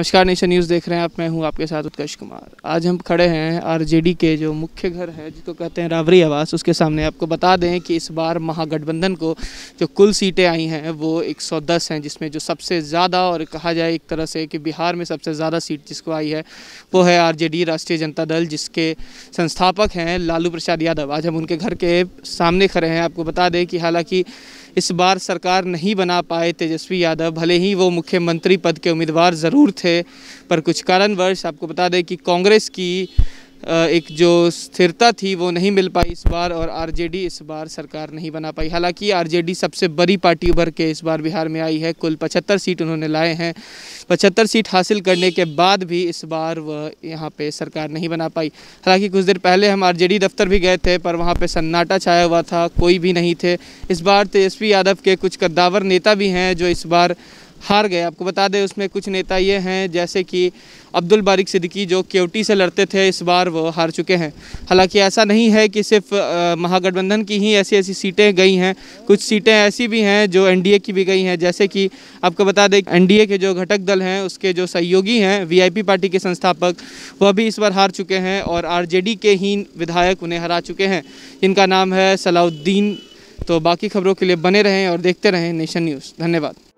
नमस्कार nation news देख रहे हैं आप मैं हूं आपके साथ उत्कर्ष कुमार आज हम खड़े हैं आरजेडी के जो मुख्य घर है जिसको कहते हैं रावरी आवास उसके सामने आपको बता दें कि इस बार महागठबंधन को जो कुल सीटें आई हैं वो 110 हैं जिसमें जो सबसे ज़्यादा और कहा जाए एक तरह से कि बिहार में सबसे ज़्यादा सीट जिसको आई है वो है आर राष्ट्रीय जनता दल जिसके संस्थापक हैं लालू प्रसाद यादव आज हम उनके घर के सामने खड़े हैं आपको बता दें कि हालाँकि इस बार सरकार नहीं बना पाए तेजस्वी यादव भले ही वो मुख्यमंत्री पद के उम्मीदवार ज़रूर थे पर कुछ कारणवश आपको बता दें कि कांग्रेस की एक जो स्थिरता थी वो नहीं मिल पाई इस बार और आरजेडी इस बार सरकार नहीं बना पाई हालांकि आरजेडी सबसे बड़ी पार्टी उभर के इस बार बिहार में आई है कुल पचहत्तर सीट उन्होंने लाए हैं पचहत्तर सीट हासिल करने के बाद भी इस बार वह यहाँ पे सरकार नहीं बना पाई हालांकि कुछ देर पहले हम आरजेडी दफ्तर भी गए थे पर वहाँ पर सन्नाटा छाया हुआ था कोई भी नहीं थे इस बार तेजस्वी यादव के कुछ कद्दावर नेता भी हैं जो इस बार हार गए आपको बता दें उसमें कुछ नेता ये हैं जैसे कि अब्दुल बारिक सिद्दीकी जो केवटी से लड़ते थे इस बार वो हार चुके हैं हालांकि ऐसा नहीं है कि सिर्फ महागठबंधन की ही ऐसी ऐसी सीटें गई हैं कुछ सीटें ऐसी भी हैं जो एनडीए की भी गई हैं जैसे कि आपको बता दें एनडीए के जो घटक दल हैं उसके जो सहयोगी हैं वी पार्टी के संस्थापक वह भी इस बार हार चुके हैं और आर के ही विधायक उन्हें हरा चुके हैं इनका नाम है सलाउद्दीन तो बाकी खबरों के लिए बने रहें और देखते रहें नेशन न्यूज़ धन्यवाद